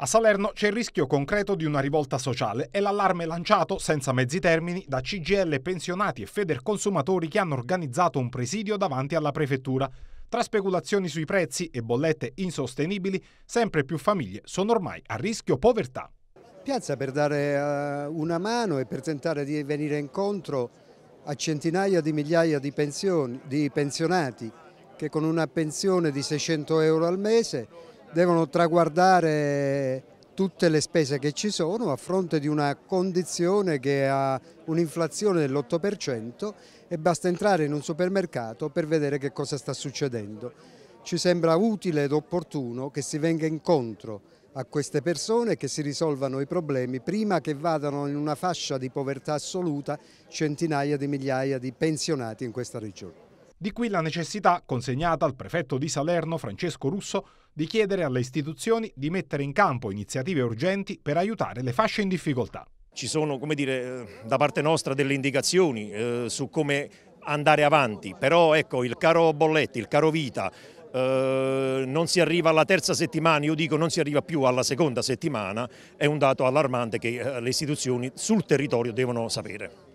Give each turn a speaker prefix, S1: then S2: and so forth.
S1: A Salerno c'è il rischio concreto di una rivolta sociale e l'allarme lanciato, senza mezzi termini, da CGL pensionati e Feder consumatori che hanno organizzato un presidio davanti alla prefettura. Tra speculazioni sui prezzi e bollette insostenibili, sempre più famiglie
S2: sono ormai a rischio povertà. Piazza per dare eh, una mano e per tentare di venire incontro a centinaia di migliaia di, pensioni, di pensionati che con una pensione di 600 euro al mese devono traguardare tutte le spese che ci sono a fronte di una condizione che ha un'inflazione dell'8% e basta entrare in un supermercato per vedere che cosa sta succedendo. Ci sembra utile ed opportuno che si venga incontro a queste persone che si risolvano i problemi prima che vadano in una fascia di povertà assoluta centinaia di migliaia di pensionati in questa regione. Di qui la necessità,
S1: consegnata al prefetto di Salerno Francesco Russo, di chiedere alle istituzioni di mettere in campo iniziative urgenti per aiutare le fasce in difficoltà.
S3: Ci sono, come dire, eh, da parte nostra delle indicazioni eh, su come andare avanti, però ecco il caro bolletti, il caro vita, eh, non si arriva alla terza settimana, io dico non si arriva più alla seconda settimana, è un dato allarmante che eh, le istituzioni sul territorio devono sapere.